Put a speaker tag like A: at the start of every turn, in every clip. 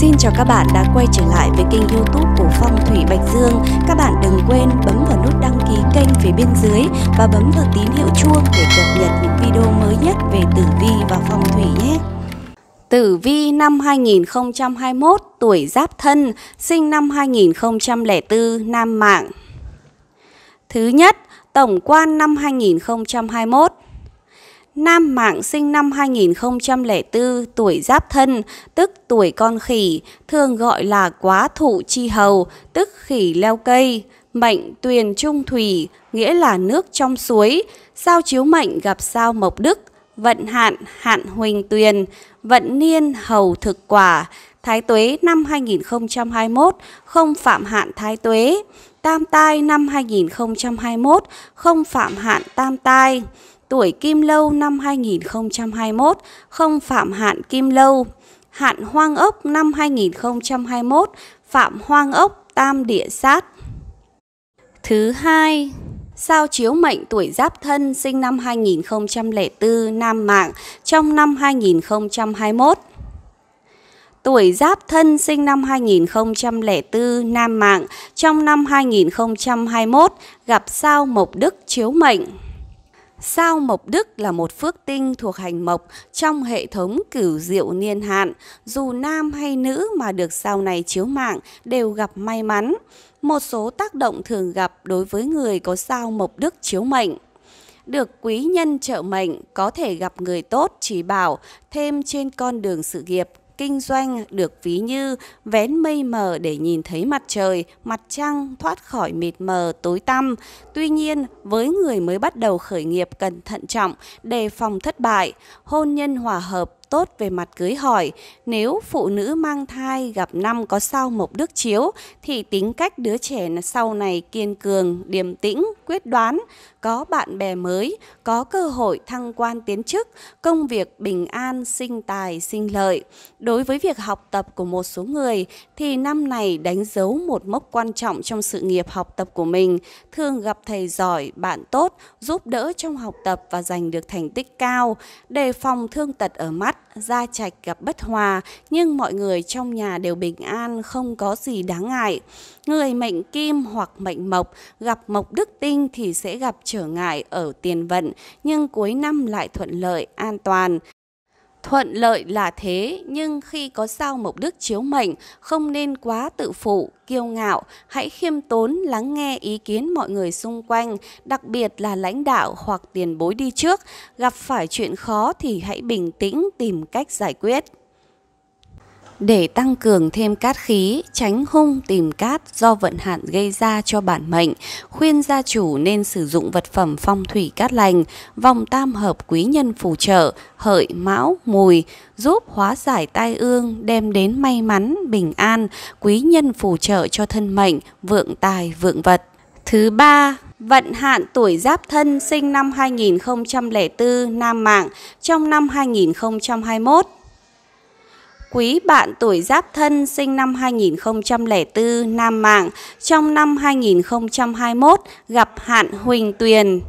A: Xin chào các bạn đã quay trở lại với kênh youtube của Phong Thủy Bạch Dương Các bạn đừng quên bấm vào nút đăng ký kênh phía bên dưới Và bấm vào tín hiệu chuông để cập nhật những video mới nhất về tử vi và phong thủy nhé Tử vi năm 2021 tuổi Giáp Thân, sinh năm 2004, Nam Mạng Thứ nhất, Tổng quan năm 2021 Nam Mạng sinh năm 2004, tuổi giáp thân, tức tuổi con khỉ, thường gọi là quá thụ chi hầu, tức khỉ leo cây. Mệnh tuyền trung thủy, nghĩa là nước trong suối. Sao chiếu mệnh gặp sao mộc đức, vận hạn, hạn huỳnh tuyền, vận niên hầu thực quả. Thái tuế năm 2021, không phạm hạn thái tuế. Tam tai năm 2021, không phạm hạn tam tai tuổi Kim Lâu năm 2021 không phạm hạn Kim Lâu, hạn Hoang ốc năm 2021 phạm Hoang ốc Tam Địa Sát. Thứ hai, sao chiếu mệnh tuổi Giáp Thân sinh năm 2004 Nam Mạng trong năm 2021. Tuổi Giáp Thân sinh năm 2004 Nam Mạng trong năm 2021 gặp sao Mộc Đức chiếu mệnh. Sao Mộc Đức là một phước tinh thuộc hành mộc trong hệ thống cửu diệu niên hạn, dù nam hay nữ mà được sao này chiếu mạng đều gặp may mắn. Một số tác động thường gặp đối với người có sao Mộc Đức chiếu mệnh. Được quý nhân trợ mệnh có thể gặp người tốt chỉ bảo thêm trên con đường sự nghiệp kinh doanh được ví như vén mây mờ để nhìn thấy mặt trời, mặt trăng thoát khỏi mịt mờ tối tăm. Tuy nhiên, với người mới bắt đầu khởi nghiệp cần thận trọng, đề phòng thất bại, hôn nhân hòa hợp tốt về mặt cưới hỏi. Nếu phụ nữ mang thai gặp năm có sao mộc đức chiếu thì tính cách đứa trẻ sau này kiên cường, điềm tĩnh, quyết đoán, có bạn bè mới, có cơ hội thăng quan tiến chức, công việc bình an, sinh tài, sinh lợi. Đối với việc học tập của một số người thì năm này đánh dấu một mốc quan trọng trong sự nghiệp học tập của mình, thường gặp thầy giỏi, bạn tốt, giúp đỡ trong học tập và giành được thành tích cao, đề phòng thương tật ở mắt, gia trạch gặp bất hòa, nhưng mọi người trong nhà đều bình an, không có gì đáng ngại. Người mệnh kim hoặc mệnh mộc, gặp mộc đức tinh thì sẽ gặp trở ngại ở tiền vận, nhưng cuối năm lại thuận lợi, an toàn. Thuận lợi là thế, nhưng khi có sao mộc đức chiếu mệnh, không nên quá tự phụ, kiêu ngạo, hãy khiêm tốn lắng nghe ý kiến mọi người xung quanh, đặc biệt là lãnh đạo hoặc tiền bối đi trước. Gặp phải chuyện khó thì hãy bình tĩnh tìm cách giải quyết để tăng cường thêm cát khí, tránh hung tìm cát do vận hạn gây ra cho bản mệnh, khuyên gia chủ nên sử dụng vật phẩm phong thủy cát lành, vòng tam hợp quý nhân phù trợ, hợi, mão, mùi, giúp hóa giải tai ương, đem đến may mắn, bình an, quý nhân phù trợ cho thân mệnh, vượng tài, vượng vật. Thứ ba, vận hạn tuổi Giáp Thân sinh năm 2004 nam mạng trong năm 2021 quý bạn tuổi Giáp Thân sinh năm 2004 nam mạng trong năm 2021 gặp Hạn Huỳnh Tuyền.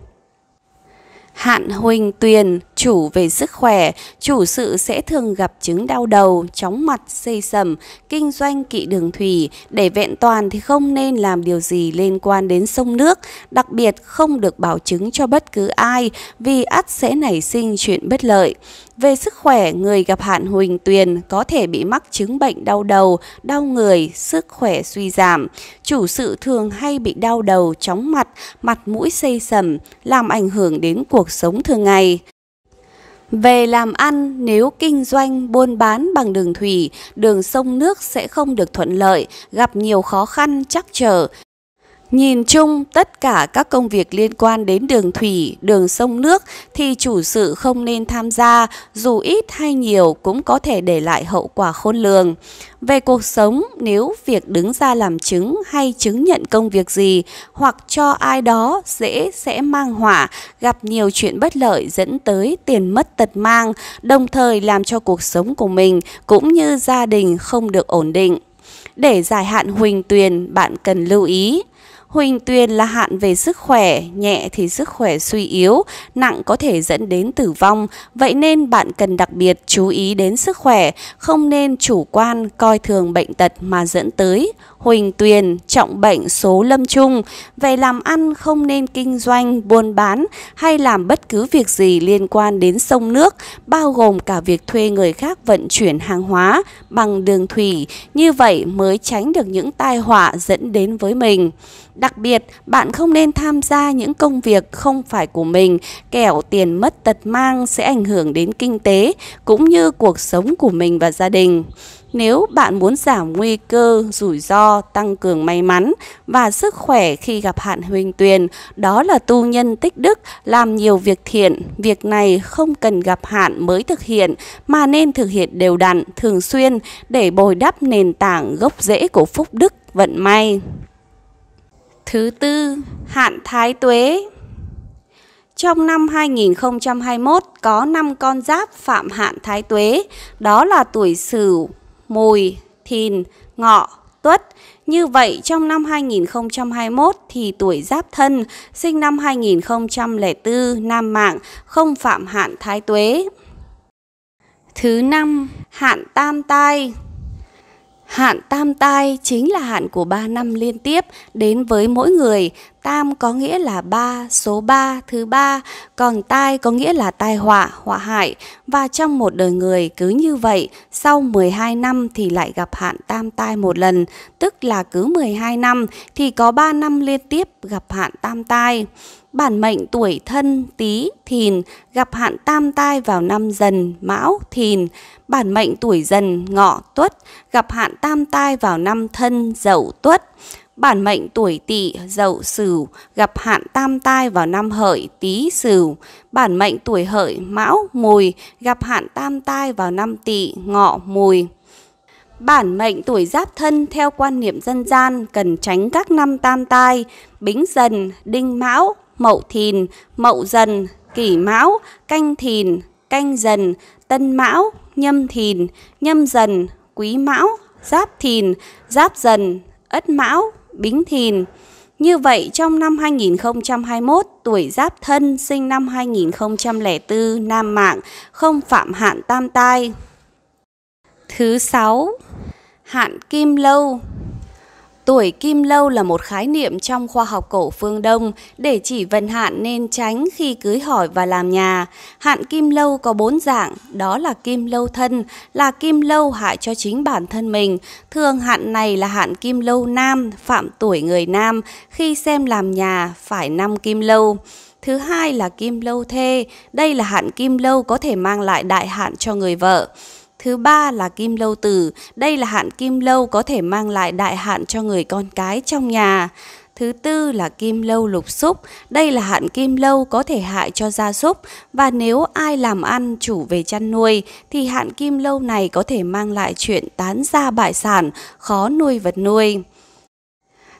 A: Hạn Huỳnh Tuyền chủ về sức khỏe, chủ sự sẽ thường gặp chứng đau đầu, chóng mặt, xây sầm, kinh doanh kỵ đường thủy. Để vẹn toàn thì không nên làm điều gì liên quan đến sông nước, đặc biệt không được bảo chứng cho bất cứ ai vì ắt sẽ nảy sinh chuyện bất lợi. Về sức khỏe, người gặp hạn huỳnh tuyền có thể bị mắc chứng bệnh đau đầu, đau người, sức khỏe suy giảm. Chủ sự thường hay bị đau đầu, chóng mặt, mặt mũi xây sầm, làm ảnh hưởng đến cuộc sống thường ngày. Về làm ăn, nếu kinh doanh buôn bán bằng đường thủy, đường sông nước sẽ không được thuận lợi, gặp nhiều khó khăn, chắc trở. Nhìn chung, tất cả các công việc liên quan đến đường thủy, đường sông nước thì chủ sự không nên tham gia, dù ít hay nhiều cũng có thể để lại hậu quả khôn lường. Về cuộc sống, nếu việc đứng ra làm chứng hay chứng nhận công việc gì hoặc cho ai đó dễ sẽ mang hỏa, gặp nhiều chuyện bất lợi dẫn tới tiền mất tật mang, đồng thời làm cho cuộc sống của mình cũng như gia đình không được ổn định. Để giải hạn huỳnh tuyền, bạn cần lưu ý Huỳnh Tuyền là hạn về sức khỏe, nhẹ thì sức khỏe suy yếu, nặng có thể dẫn đến tử vong, vậy nên bạn cần đặc biệt chú ý đến sức khỏe, không nên chủ quan coi thường bệnh tật mà dẫn tới Huỳnh Tuyền trọng bệnh số lâm trung về làm ăn không nên kinh doanh, buôn bán hay làm bất cứ việc gì liên quan đến sông nước, bao gồm cả việc thuê người khác vận chuyển hàng hóa bằng đường thủy, như vậy mới tránh được những tai họa dẫn đến với mình. Đặc biệt, bạn không nên tham gia những công việc không phải của mình, kẻo tiền mất tật mang sẽ ảnh hưởng đến kinh tế cũng như cuộc sống của mình và gia đình nếu bạn muốn giảm nguy cơ rủi ro, tăng cường may mắn và sức khỏe khi gặp hạn huỳnh tuyền, đó là tu nhân tích đức, làm nhiều việc thiện. Việc này không cần gặp hạn mới thực hiện mà nên thực hiện đều đặn, thường xuyên để bồi đắp nền tảng gốc rễ của phúc đức, vận may. Thứ tư, hạn thái tuế. Trong năm 2021 có 5 con giáp phạm hạn thái tuế, đó là tuổi Sửu, mùi, thìn, ngọ, tuất. Như vậy trong năm 2021 thì tuổi Giáp Thân sinh năm 2004 nam mạng không phạm hạn thái tuế. Thứ năm, hạn tam tai. Hạn tam tai chính là hạn của 3 năm liên tiếp đến với mỗi người, Tam có nghĩa là ba, số ba, thứ ba, còn tai có nghĩa là tai họa, họa hại. Và trong một đời người cứ như vậy, sau 12 năm thì lại gặp hạn tam tai một lần, tức là cứ 12 năm thì có 3 năm liên tiếp gặp hạn tam tai bản mệnh tuổi thân tý thìn gặp hạn tam tai vào năm dần mão thìn bản mệnh tuổi dần ngọ tuất gặp hạn tam tai vào năm thân dậu tuất bản mệnh tuổi tỵ dậu sửu gặp hạn tam tai vào năm hợi tý sửu bản mệnh tuổi hợi mão mùi gặp hạn tam tai vào năm tỵ ngọ mùi Bản mệnh tuổi giáp thân theo quan niệm dân gian cần tránh các năm tam tai, bính dần, đinh mão, mậu thìn, mậu dần, kỷ mão, canh thìn, canh dần, tân mão, nhâm thìn, nhâm dần, quý mão, giáp thìn, giáp dần, ất mão, Bính Thìn. Như vậy, trong năm 2021, tuổi Giáp Thân sinh năm 2004 Nam Mạng không phạm hạn tam tai. Thứ 6. Hạn Kim Lâu Tuổi kim lâu là một khái niệm trong khoa học cổ phương Đông để chỉ vận hạn nên tránh khi cưới hỏi và làm nhà. Hạn kim lâu có bốn dạng, đó là kim lâu thân, là kim lâu hại cho chính bản thân mình. Thường hạn này là hạn kim lâu nam, phạm tuổi người nam, khi xem làm nhà phải năm kim lâu. Thứ hai là kim lâu thê, đây là hạn kim lâu có thể mang lại đại hạn cho người vợ. Thứ ba là kim lâu tử, đây là hạn kim lâu có thể mang lại đại hạn cho người con cái trong nhà. Thứ tư là kim lâu lục xúc, đây là hạn kim lâu có thể hại cho gia súc và nếu ai làm ăn chủ về chăn nuôi thì hạn kim lâu này có thể mang lại chuyện tán gia bại sản, khó nuôi vật nuôi.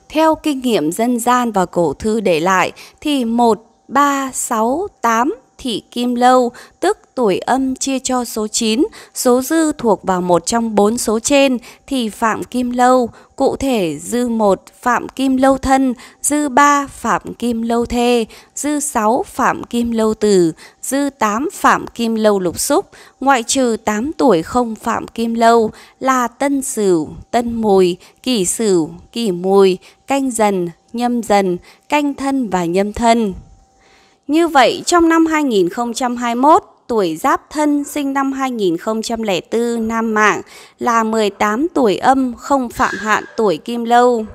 A: Theo kinh nghiệm dân gian và cổ thư để lại thì 1, 3, 6, 8 thị kim lâu, tức tuổi âm chia cho số 9, số dư thuộc vào một trong bốn số trên thì phạm kim lâu, cụ thể dư 1 phạm kim lâu thân, dư 3 phạm kim lâu thê, dư 6 phạm kim lâu tử, dư 8 phạm kim lâu lục xúc, ngoại trừ 8 tuổi không phạm kim lâu là tân sửu, tân mùi, kỷ sửu, kỷ mùi, canh dần, nhâm dần, canh thân và nhâm thân. Như vậy, trong năm 2021, tuổi Giáp Thân sinh năm 2004 Nam Mạng là 18 tuổi âm không phạm hạn tuổi Kim Lâu.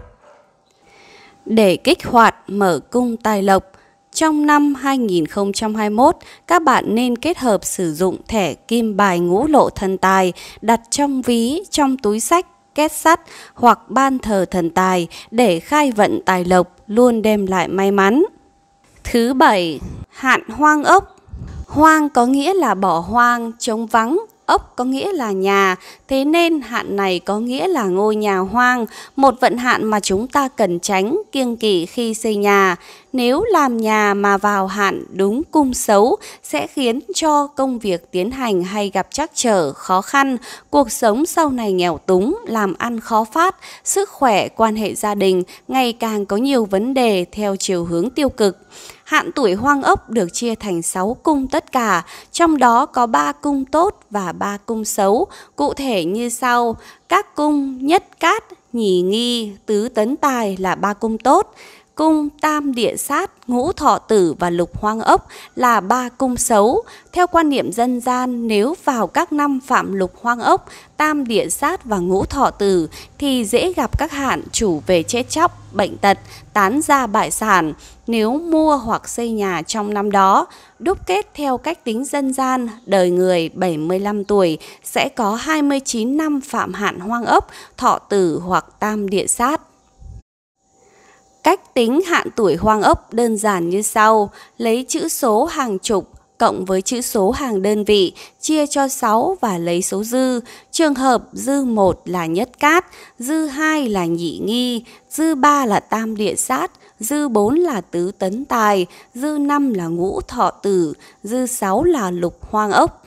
A: Để kích hoạt mở cung tài lộc, trong năm 2021, các bạn nên kết hợp sử dụng thẻ kim bài ngũ lộ thần tài đặt trong ví, trong túi sách, két sắt hoặc ban thờ thần tài để khai vận tài lộc luôn đem lại may mắn. Thứ bảy, hạn hoang ốc. Hoang có nghĩa là bỏ hoang, trống vắng, ốc có nghĩa là nhà, thế nên hạn này có nghĩa là ngôi nhà hoang, một vận hạn mà chúng ta cần tránh, kiêng kỵ khi xây nhà. Nếu làm nhà mà vào hạn đúng cung xấu sẽ khiến cho công việc tiến hành hay gặp trắc trở, khó khăn, cuộc sống sau này nghèo túng, làm ăn khó phát, sức khỏe, quan hệ gia đình ngày càng có nhiều vấn đề theo chiều hướng tiêu cực hạn tuổi hoang ốc được chia thành 6 cung tất cả, trong đó có 3 cung tốt và 3 cung xấu, cụ thể như sau: các cung nhất cát, nhì nghi, tứ tấn tài là ba cung tốt, cung tam địa sát, ngũ thọ tử và lục hoang ốc là ba cung xấu. Theo quan niệm dân gian, nếu vào các năm phạm lục hoang ốc, tam địa sát và ngũ thọ tử thì dễ gặp các hạn chủ về chết chóc, bệnh tật, tán ra bại sản nếu mua hoặc xây nhà trong năm đó. Đúc kết theo cách tính dân gian, đời người 75 tuổi sẽ có 29 năm phạm hạn hoang ốc, thọ tử hoặc tam địa sát. Cách tính hạn tuổi hoang ốc đơn giản như sau, lấy chữ số hàng chục cộng với chữ số hàng đơn vị, chia cho 6 và lấy số dư. Trường hợp dư 1 là nhất cát, dư 2 là nhị nghi, dư 3 là tam địa sát, dư 4 là tứ tấn tài, dư 5 là ngũ thọ tử, dư 6 là lục hoang ốc.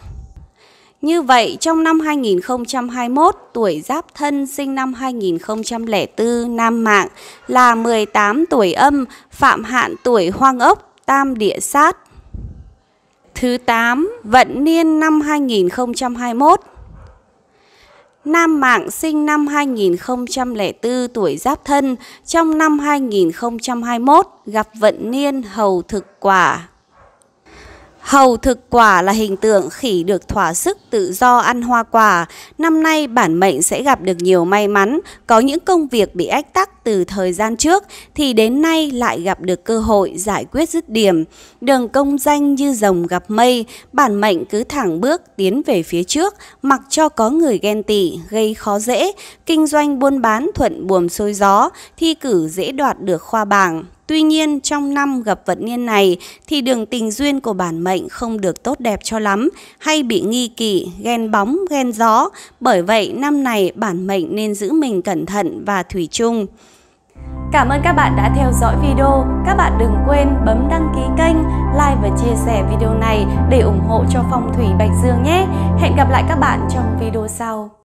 A: Như vậy, trong năm 2021, tuổi Giáp Thân sinh năm 2004 Nam Mạng là 18 tuổi âm, phạm hạn tuổi Hoang ốc, Tam Địa Sát, Thứ 8, vận niên năm 2021. Nam mạng sinh năm 2004 tuổi Giáp Thân, trong năm 2021 gặp vận niên hầu thực quả. Hầu thực quả là hình tượng khỉ được thỏa sức tự do ăn hoa quả. Năm nay bản mệnh sẽ gặp được nhiều may mắn, có những công việc bị ách tắc từ thời gian trước thì đến nay lại gặp được cơ hội giải quyết dứt điểm. Đường công danh như rồng gặp mây, bản mệnh cứ thẳng bước tiến về phía trước, mặc cho có người ghen tị, gây khó dễ, kinh doanh buôn bán thuận buồm sôi gió, thi cử dễ đoạt được khoa bảng, Tuy nhiên, trong năm gặp vận niên này thì đường tình duyên của bản mệnh không được tốt đẹp cho lắm, hay bị nghi kỵ, ghen bóng, ghen gió. Bởi vậy, năm này bản mệnh nên giữ mình cẩn thận và thủy chung. Cảm ơn các bạn đã theo dõi video. Các bạn đừng quên bấm đăng ký kênh, like và chia sẻ video này để ủng hộ cho Phong thủy Bạch Dương nhé. Hẹn gặp lại các bạn trong video sau.